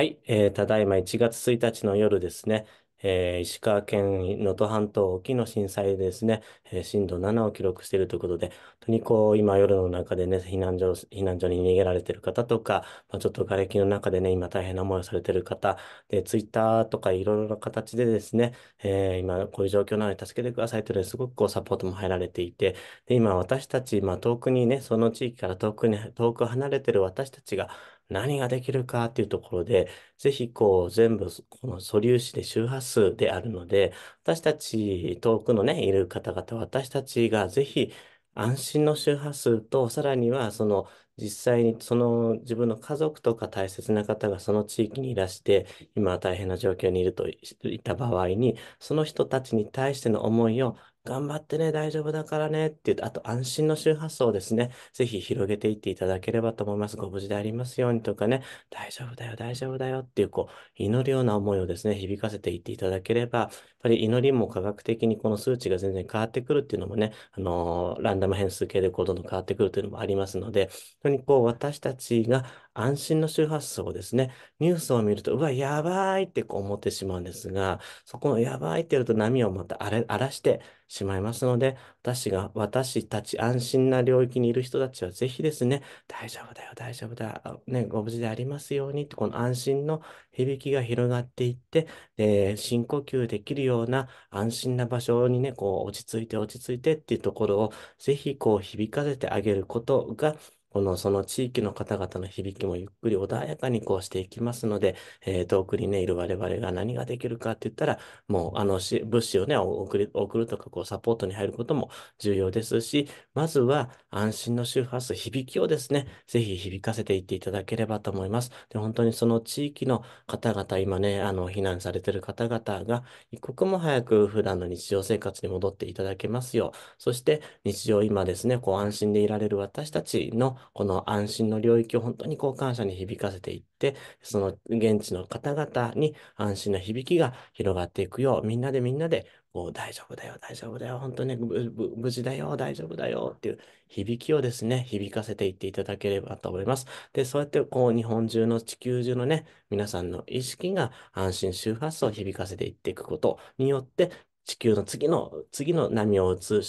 はい、えー、ただいま1月1日の夜ですね、えー、石川県能登半島沖の震災でですね、えー、震度7を記録しているということで、本当にこう、今夜の中でね、避難所、避難所に逃げられている方とか、まあ、ちょっと瓦礫の中でね、今大変な思いをされている方、で、ツイッターとかいろいろな形でですね、えー、今こういう状況なので助けてくださいというすごくこうサポートも入られていて、で、今私たち、まあ遠くにね、その地域から遠くに、遠く離れている私たちが、何ができるかっていうところで、ぜひこう全部この素粒子で周波数スであるので、私たち、遠くのね、いる方々、私たちがぜひ、安心の周波数と、さらには、その、実際にその自分の家族とか大切な方がその地域にいらして、今大変な状況にいるといった場合に、その人たちに対しての思いを頑張ってね、大丈夫だからねって言うと、あと安心の周波数をですね、ぜひ広げていっていただければと思います。ご無事でありますようにとかね、大丈夫だよ、大丈夫だよっていう、こう、祈るような思いをですね、響かせていっていただければ、やっぱり祈りも科学的にこの数値が全然変わってくるっていうのもね、あのー、ランダム変数系でこう、どんどん変わってくるというのもありますので、本当にこう、私たちが、安心の周波数をですね、ニュースを見ると、うわ、やばいってこう思ってしまうんですが、そこのやばいってやると波をまた荒らしてしまいますので、私が、私たち安心な領域にいる人たちはぜひですね、大丈夫だよ、大丈夫だ、ね、ご無事でありますようにって、この安心の響きが広がっていって、え深呼吸できるような安心な場所にね、こう落ち着いて落ち着いてっていうところをぜひこう響かせてあげることが、このその地域の方々の響きもゆっくり穏やかにこうしていきますので、えー、遠くにね、いる我々が何ができるかって言ったら、もうあの物資をね、送り送るとかこうサポートに入ることも重要ですし、まずは安心の周波数、響きをですね、ぜひ響かせていっていただければと思います。で、本当にその地域の方々、今ね、あの、避難されてる方々が、一刻も早く普段の日常生活に戻っていただけますよう、そして日常今ですね、こう安心でいられる私たちのこの安心の領域を本当に交換感謝に響かせていって、その現地の方々に安心の響きが広がっていくよう、みんなでみんなでこう大丈夫だよ、大丈夫だよ、本当に無事だよ、大丈夫だよっていう響きをですね、響かせていっていただければと思います。で、そうやってこう日本中の地球中のね、皆さんの意識が安心周波数を響かせていっていくことによって、地球の次の、次の波を打つ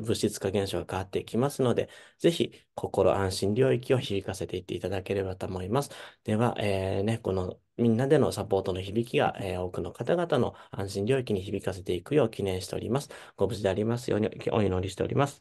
物質化現象が変わっていきますので、ぜひ、心安心領域を響かせていっていただければと思います。では、えー、ね、このみんなでのサポートの響きが、えー、多くの方々の安心領域に響かせていくよう記念しております。ご無事でありますようにお祈りしております。